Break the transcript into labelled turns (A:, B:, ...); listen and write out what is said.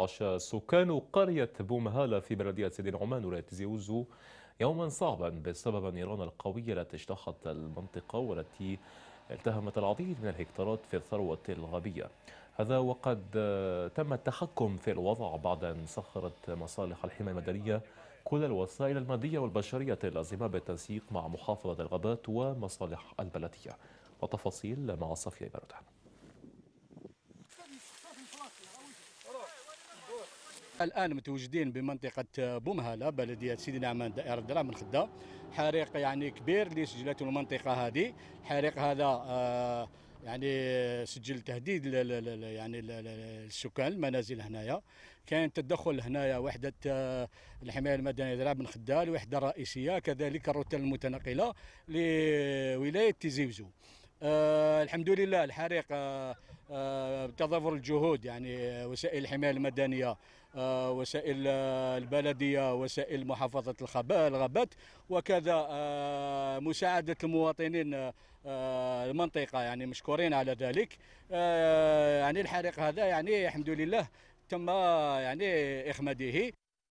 A: عاش سكان قرية بومهالة في بلدية سيدي عمان ولاية زيوزو يوما صعبا بسبب النيران القوية التي اجتاحت المنطقة والتي التهمت العديد من الهكتارات في الثروة الغابية هذا وقد تم التحكم في الوضع بعد أن سخرت مصالح الحماية المدنية كل الوسائل المادية والبشرية اللازمة بالتنسيق مع محافظة الغابات ومصالح البلدية وتفاصيل مع صفية بردان
B: الان متواجدين بمنطقه بومهاله بلديه سيدي نعمان دائره درعا من خده حريق يعني كبير اللي سجلته المنطقه هذه حريق هذا آه يعني سجل تهديد يعني السكان المنازل هنايا كان تدخل هنايا وحده آه، الحمايه المدنيه درعا بن خدال الوحده الرئيسيه كذلك الروتين المتنقله لولايه تيزي آه الحمد لله الحريق آه آه، تضافر الجهود يعني آه، وسائل الحمايه المدنيه آه، وسائل البلديه وسائل محافظه الغابات وكذا مساعده المواطنين المنطقه يعني مشكورين على ذلك يعني الحريق هذا يعني الحمد لله تم يعني اخماده